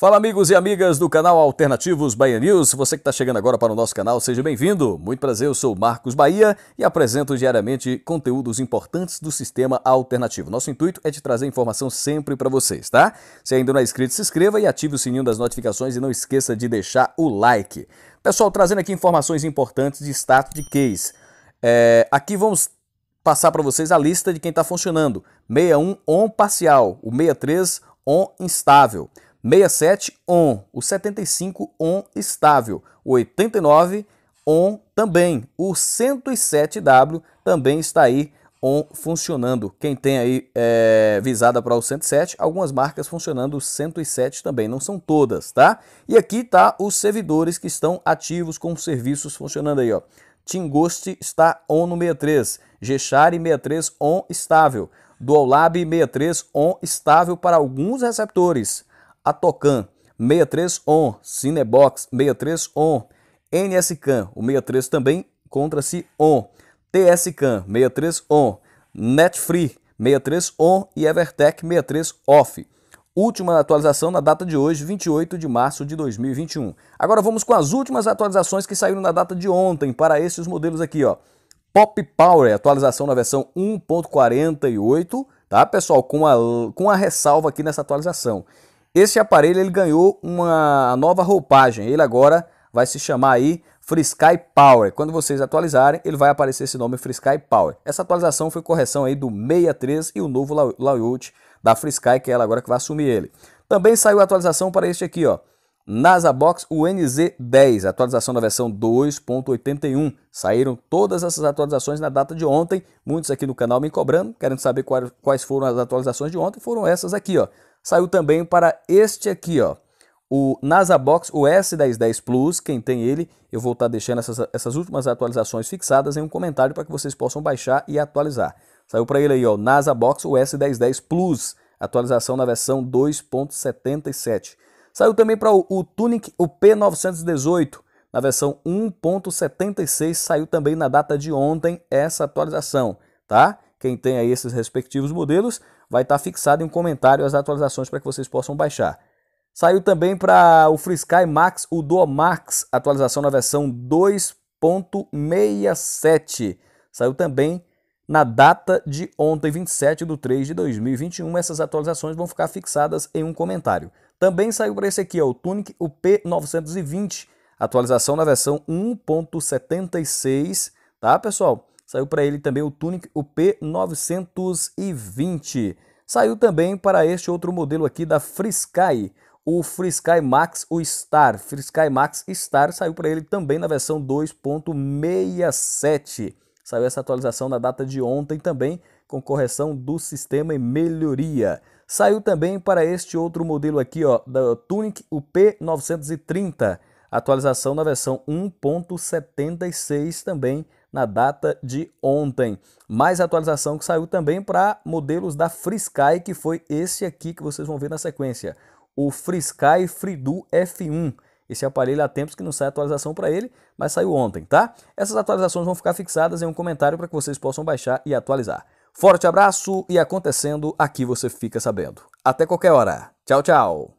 Fala amigos e amigas do canal Alternativos Bahia News, você que está chegando agora para o nosso canal, seja bem-vindo. Muito prazer, eu sou Marcos Bahia e apresento diariamente conteúdos importantes do sistema alternativo. Nosso intuito é de trazer informação sempre para vocês, tá? Se ainda não é inscrito, se inscreva e ative o sininho das notificações e não esqueça de deixar o like. Pessoal, trazendo aqui informações importantes de status de case. É, aqui vamos passar para vocês a lista de quem está funcionando. 61 on parcial, o 63 on instável. 67 on, o 75 on estável, o 89 on também, o 107W também está aí on funcionando. Quem tem aí é, visada para o 107, algumas marcas funcionando o 107 também, não são todas, tá? E aqui tá os servidores que estão ativos com serviços funcionando aí, ó. Tingost está on no 63, Geshare 63 on estável, DualLab 63 on estável para alguns receptores, Atocan 63 on, Cinebox 63 on, NSCAN o 63 também encontra-se on, TSCAN 63 on, Netfree 63 on e Evertech 63 off. Última atualização na data de hoje, 28 de março de 2021. Agora vamos com as últimas atualizações que saíram na data de ontem para esses modelos aqui, ó. Pop Power, atualização na versão 1.48, tá, pessoal? Com a, com a ressalva aqui nessa atualização. Esse aparelho ele ganhou uma nova roupagem. Ele agora vai se chamar aí FreeSky Power. Quando vocês atualizarem, ele vai aparecer esse nome FreeSky Power. Essa atualização foi correção aí do 63 e o novo layout da FreeSky, que é ela agora que vai assumir ele. Também saiu a atualização para este aqui, ó, NASA Box UNZ10, atualização da versão 2.81. Saíram todas essas atualizações na data de ontem. Muitos aqui no canal me cobrando, querendo saber quais foram as atualizações de ontem. Foram essas aqui, ó. Saiu também para este aqui, ó. O NASA Box US1010 Plus, quem tem ele, eu vou estar tá deixando essas, essas últimas atualizações fixadas em um comentário para que vocês possam baixar e atualizar. Saiu para ele aí, ó, NASA Box US1010 Plus, atualização na versão 2.77. Saiu também para o, o Tunic, o P918, na versão 1.76, saiu também na data de ontem essa atualização, tá? Quem tem aí esses respectivos modelos, vai estar tá fixado em um comentário as atualizações para que vocês possam baixar. Saiu também para o FreeSky Max, o Duo Max, atualização na versão 2.67. Saiu também na data de ontem, 27 de 3 de 2021. Essas atualizações vão ficar fixadas em um comentário. Também saiu para esse aqui, ó, o Tunic, o P920, atualização na versão 1.76, tá, pessoal? Saiu para ele também o Tunic, o P920. Saiu também para este outro modelo aqui da Frisky, o Frisky Max, o Star. Frisky Max Star saiu para ele também na versão 2.67. Saiu essa atualização na data de ontem também, com correção do sistema e melhoria. Saiu também para este outro modelo aqui, ó, da Tunic, o P930. Atualização na versão 1.76 também na data de ontem. Mais atualização que saiu também para modelos da Frisky, que foi esse aqui que vocês vão ver na sequência. O Frisky Fridu F1 esse aparelho há tempos que não sai atualização para ele, mas saiu ontem, tá? Essas atualizações vão ficar fixadas em um comentário para que vocês possam baixar e atualizar. Forte abraço e acontecendo, aqui você fica sabendo. Até qualquer hora. Tchau, tchau.